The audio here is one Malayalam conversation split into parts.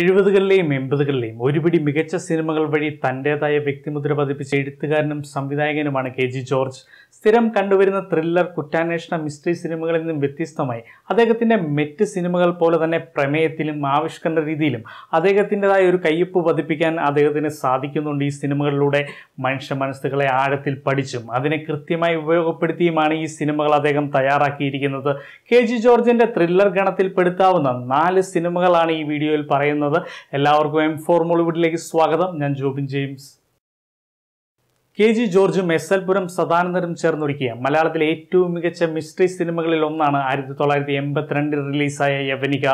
എഴുപതുകളിലെയും എൺപതുകളിലെയും ഒരുപിടി മികച്ച സിനിമകൾ വഴി തൻ്റേതായ വ്യക്തിമുദ്ര പതിപ്പിച്ച എഴുത്തുകാരനും സംവിധായകനുമാണ് കെ ജി ജോർജ് സ്ഥിരം കണ്ടുവരുന്ന ത്രില്ലർ കുറ്റാന്വേഷണ മിസ്റ്ററി സിനിമകളിൽ നിന്നും വ്യത്യസ്തമായി അദ്ദേഹത്തിൻ്റെ മെറ്റ് സിനിമകൾ പോലെ തന്നെ പ്രമേയത്തിലും ആവിഷ്കരണ രീതിയിലും അദ്ദേഹത്തിൻ്റെതായ ഒരു കയ്യൊപ്പ് പതിപ്പിക്കാൻ അദ്ദേഹത്തിന് സാധിക്കുന്നുണ്ട് ഈ സിനിമകളിലൂടെ മനുഷ്യ മനസ്സുകളെ ആഴത്തിൽ പഠിച്ചും അതിനെ കൃത്യമായി ഉപയോഗപ്പെടുത്തിയുമാണ് ഈ സിനിമകൾ അദ്ദേഹം തയ്യാറാക്കിയിരിക്കുന്നത് കെ ജി ജോർജിൻ്റെ ത്രില്ലർ ഗണത്തിൽപ്പെടുത്താവുന്ന നാല് സിനിമകളാണ് ഈ വീഡിയോയിൽ പറയുന്നത് ചെയ്യുന്നത് എല്ലാവർക്കും എം ഫോർ മോളിവുഡിലേക്ക് സ്വാഗതം ഞാൻ ജോബിൻ ജെയിംസ് കെ ജി ജോർജും എസ് പുരം സദാനന്ദനും ചേർന്നൊരുക്കിയ മലയാളത്തിലെ ഏറ്റവും മികച്ച മിസ്റ്ററി സിനിമകളിൽ ഒന്നാണ് ആയിരത്തി തൊള്ളായിരത്തി എൺപത്തിരണ്ടിൽ റിലീസായ യവനിക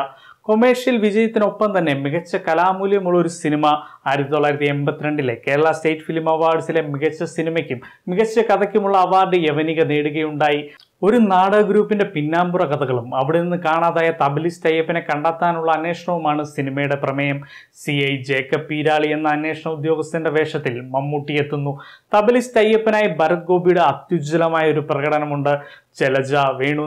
കൊമേഴ്ഷ്യൽ വിജയത്തിനൊപ്പം തന്നെ മികച്ച കലാമൂല്യമുള്ള ഒരു സിനിമ ആയിരത്തി തൊള്ളായിരത്തി എൺപത്തിരണ്ടിലെ കേരള സ്റ്റേറ്റ് ഫിലിം അവാർഡ്സിലെ മികച്ച സിനിമയ്ക്കും മികച്ച കഥയ്ക്കുമുള്ള അവാർഡ് യവനിക നേടുകയുണ്ടായി ഒരു നാടക ഗ്രൂപ്പിന്റെ പിന്നാമ്പുറ കഥകളും അവിടെ നിന്ന് കാണാതായ തബലിസ്റ്റ് അയ്യപ്പനെ കണ്ടെത്താനുള്ള അന്വേഷണവുമാണ് സിനിമയുടെ പ്രമേയം സി ഐ ജേക്കബ് പീരാളി എന്ന അന്വേഷണ ഉദ്യോഗസ്ഥന്റെ വേഷത്തിൽ മമ്മൂട്ടി എത്തുന്നു തബലിസ്റ്റ് അയ്യപ്പനായി ഭരത് ഗോപിയുടെ അത്യുജ്വലമായ ഒരു പ്രകടനമുണ്ട് ശൈലജ വേണു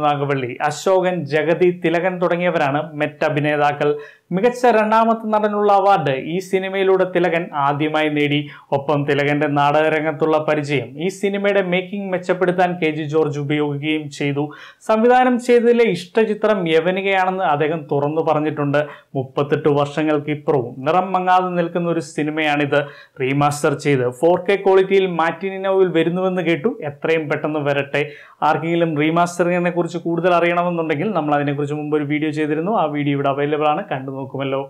അശോകൻ ജഗതി തിലകൻ തുടങ്ങിയവരാണ് മെറ്റ് അഭിനേതാക്കൾ മികച്ച രണ്ടാമത്തെ നടനുള്ള അവാർഡ് ഈ സിനിമയിലൂടെ തിലകൻ ആദ്യമായി നേടി ഒപ്പം തിലകന്റെ നാടകരംഗത്തുള്ള പരിചയം ഈ സിനിമയുടെ മേക്കിംഗ് മെച്ചപ്പെടുത്താൻ കെ ജി ജോർജ് ഉപയോഗിക്കുകയും ചെയ്തു സംവിധാനം ചെയ്തതിലെ ഇഷ്ടചിത്രം യവനികയാണെന്ന് അദ്ദേഹം തുറന്നു പറഞ്ഞിട്ടുണ്ട് മുപ്പത്തെട്ട് വർഷങ്ങൾക്ക് ഇപ്പുറവും നിറം മങ്ങാതെ നിൽക്കുന്ന ഒരു സിനിമയാണിത് റീമാസ്റ്റർ ചെയ്ത് ഫോർ കെ ക്വാളിറ്റിയിൽ മാറ്റിനിനോവിൽ വരുന്നുവെന്ന് കേട്ടു എത്രയും പെട്ടെന്ന് വരട്ടെ ആർക്കെങ്കിലും റീമാസ്റ്ററിങ്ങിനെ കുറിച്ച് കൂടുതൽ അറിയണമെന്നുണ്ടെങ്കിൽ നമ്മൾ അതിനെക്കുറിച്ച് മുമ്പ് ഒരു വീഡിയോ ചെയ്തിരുന്നു ആ വീഡിയോ ഇവിടെ അവൈലബിൾ ആണ് കണ്ടു നോക്കുമല്ലോ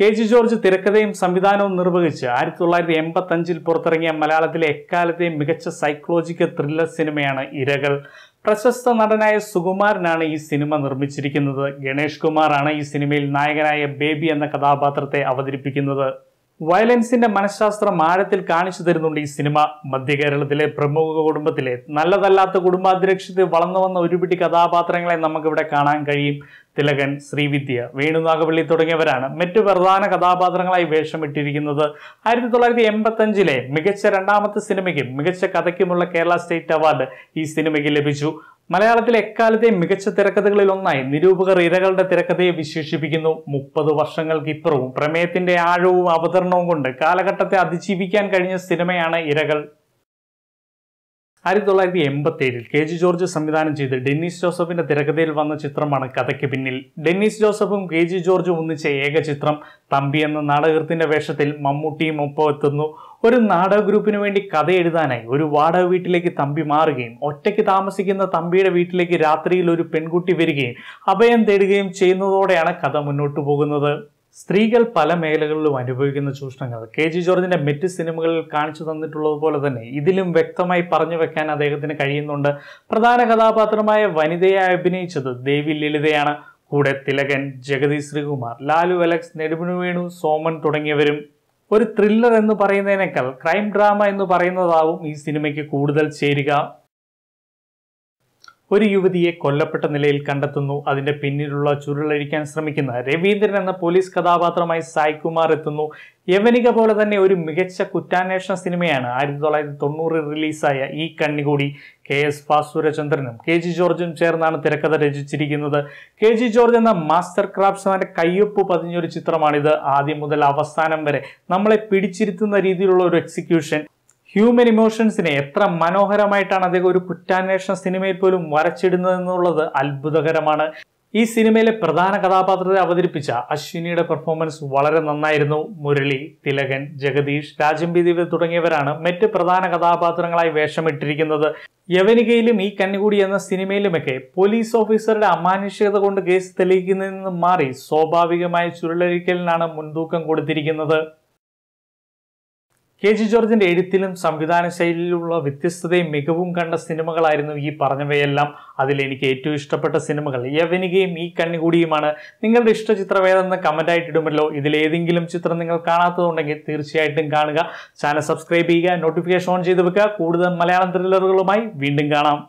കെ ജി ജോർജ് തിരക്കഥയും സംവിധാനവും നിർവഹിച്ച് ആയിരത്തി തൊള്ളായിരത്തി എൺപത്തി അഞ്ചിൽ പുറത്തിറങ്ങിയ മലയാളത്തിലെ എക്കാലത്തെയും മികച്ച സൈക്കോളജിക്കൽ ത്രില്ലർ സിനിമയാണ് ഇരകൾ പ്രശസ്ത നടനായ സുകുമാരനാണ് ഈ സിനിമ നിർമ്മിച്ചിരിക്കുന്നത് ഗണേഷ് കുമാറാണ് ഈ സിനിമയിൽ നായകനായ ബേബി എന്ന കഥാപാത്രത്തെ അവതരിപ്പിക്കുന്നത് വയലൻസിന്റെ മനഃശാസ്ത്രം ആഴത്തിൽ കാണിച്ചു തരുന്നുണ്ട് ഈ സിനിമ മധ്യകേരളത്തിലെ പ്രമുഖ കുടുംബത്തിലെ നല്ലതല്ലാത്ത കുടുംബാന്തരീക്ഷത്തിൽ വളർന്നു വന്ന ഒരുപിടി കഥാപാത്രങ്ങളെ നമുക്കിവിടെ കാണാൻ കഴിയും തിലകൻ ശ്രീവിദ്യ വേണുനാഗപള്ളി തുടങ്ങിയവരാണ് മറ്റു പ്രധാന കഥാപാത്രങ്ങളായി വേഷമിട്ടിരിക്കുന്നത് ആയിരത്തി തൊള്ളായിരത്തി അഞ്ചിലെ മികച്ച രണ്ടാമത്തെ സിനിമയ്ക്കും മികച്ച കഥയ്ക്കുമുള്ള കേരള സ്റ്റേറ്റ് അവാർഡ് ഈ സിനിമയ്ക്ക് ലഭിച്ചു മലയാളത്തിലെ എക്കാലത്തെ മികച്ച തിരക്കഥകളിൽ ഒന്നായി നിരൂപകർ ഇരകളുടെ തിരക്കഥയെ വിശേഷിപ്പിക്കുന്നു മുപ്പത് വർഷങ്ങൾക്ക് ഇപ്പുറവും പ്രമേയത്തിന്റെ ആഴവും അവതരണവും കൊണ്ട് കാലഘട്ടത്തെ അതിജീവിക്കാൻ കഴിഞ്ഞ സിനിമയാണ് ഇരകൾ ആയിരത്തി തൊള്ളായിരത്തി എൺപത്തി ഏഴിൽ കെ ജി ജോർജ് സംവിധാനം ചെയ്ത് ഡെന്നിസ് ജോസഫിന്റെ തിരക്കഥയിൽ വന്ന ചിത്രമാണ് കഥയ്ക്ക് പിന്നിൽ ഡെന്നിസ് ജോസഫും കെ ജി ജോർജും ഒന്നിച്ച ഏക ചിത്രം തമ്പി എന്ന നാടകത്തിന്റെ വേഷത്തിൽ മമ്മൂട്ടിയും എത്തുന്നു ഒരു നാടക ഗ്രൂപ്പിന് വേണ്ടി കഥ എഴുതാനായി ഒരു വാടക വീട്ടിലേക്ക് തമ്പി മാറുകയും ഒറ്റയ്ക്ക് താമസിക്കുന്ന തമ്പിയുടെ വീട്ടിലേക്ക് രാത്രിയിൽ ഒരു പെൺകുട്ടി വരികയും അഭയം തേടുകയും ചെയ്യുന്നതോടെയാണ് കഥ മുന്നോട്ടു പോകുന്നത് സ്ത്രീകൾ പല മേഖലകളിലും അനുഭവിക്കുന്ന ചൂഷണങ്ങൾ കെ ജി ജോർജിന്റെ മറ്റ് സിനിമകളിൽ കാണിച്ചു തന്നിട്ടുള്ളതുപോലെ തന്നെ ഇതിലും വ്യക്തമായി പറഞ്ഞു വെക്കാൻ അദ്ദേഹത്തിന് കഴിയുന്നുണ്ട് പ്രധാന കഥാപാത്രമായ വനിതയെ അഭിനയിച്ചത് ദേവി ലളിതയാണ് കൂടെ തിലകൻ ജഗതി ശ്രീകുമാർ ലാലു അലക്സ് നെടുമിനു വേണു സോമൻ തുടങ്ങിയവരും ഒരു ത്രില്ലർ എന്ന് പറയുന്നതിനേക്കാൾ ക്രൈം ഡ്രാമ എന്ന് പറയുന്നതാവും ഈ സിനിമയ്ക്ക് കൂടുതൽ ചേരുക ഒരു യുവതിയെ കൊല്ലപ്പെട്ട നിലയിൽ കണ്ടെത്തുന്നു അതിന്റെ പിന്നിലുള്ള ചുരുളഴിക്കാൻ ശ്രമിക്കുന്ന രവീന്ദ്രൻ എന്ന പോലീസ് കഥാപാത്രമായി കുമാർ എത്തുന്നു യവനിക പോലെ തന്നെ ഒരു മികച്ച കുറ്റാന്വേഷണ സിനിമയാണ് ആയിരത്തി തൊള്ളായിരത്തി തൊണ്ണൂറിൽ റിലീസായ ഈ കണ്ണികൂടി കെ എസ് ഭാസുരചന്ദ്രനും കെ ജി ജോർജും ചേർന്നാണ് തിരക്കഥ രചിച്ചിരിക്കുന്നത് കെ ജി ജോർജ് എന്ന മാസ്റ്റർ ക്രാഫ്റ്റ്സ്മാന്റെ കയ്യൊപ്പ് പതിഞ്ഞൊരു ചിത്രമാണിത് ആദ്യം മുതൽ അവസാനം വരെ നമ്മളെ പിടിച്ചിരുത്തുന്ന രീതിയിലുള്ള ഒരു എക്സിക്യൂഷൻ ഹ്യൂമൻ ഇമോഷൻസിനെ എത്ര മനോഹരമായിട്ടാണ് അദ്ദേഹം ഒരു കുറ്റാന്വേഷണ സിനിമയിൽ പോലും വരച്ചിടുന്നത് എന്നുള്ളത് അത്ഭുതകരമാണ് ഈ സിനിമയിലെ പ്രധാന കഥാപാത്രത്തെ അവതരിപ്പിച്ച അശ്വിനിയുടെ പെർഫോമൻസ് വളരെ നന്നായിരുന്നു മുരളി തിലകൻ ജഗദീഷ് രാജംബി ദേവ് തുടങ്ങിയവരാണ് മറ്റ് പ്രധാന കഥാപാത്രങ്ങളായി വേഷമിട്ടിരിക്കുന്നത് യവനികയിലും ഈ കന്നുകൂടി എന്ന സിനിമയിലുമൊക്കെ പോലീസ് ഓഫീസറുടെ അമാനുഷികത കൊണ്ട് കേസ് തെളിയിക്കുന്നതിൽ നിന്ന് മാറി സ്വാഭാവികമായ ചുരുളരിക്കലിനാണ് മുൻതൂക്കം കൊടുത്തിരിക്കുന്നത് കെ ജി ജോർജിന്റെ എഴുത്തിലും സംവിധാന ശൈലിയിലുള്ള വ്യത്യസ്തതയും മികവും കണ്ട സിനിമകളായിരുന്നു ഈ പറഞ്ഞവയെല്ലാം അതിലെനിക്ക് ഏറ്റവും ഇഷ്ടപ്പെട്ട സിനിമകൾ യവനികയും ഈ കണ്ണികൂടിയുമാണ് നിങ്ങളുടെ ഇഷ്ട ചിത്രവേദം എന്ന് കമൻ്റായിട്ട് ഇടുമല്ലോ ഇതിലേതെങ്കിലും ചിത്രം നിങ്ങൾ കാണാത്തതുണ്ടെങ്കിൽ തീർച്ചയായിട്ടും കാണുക ചാനൽ സബ്സ്ക്രൈബ് ചെയ്യുക നോട്ടിഫിക്കേഷൻ ഓൺ ചെയ്ത് വെക്കുക കൂടുതൽ മലയാളം ത്രില്ലറുകളുമായി വീണ്ടും കാണാം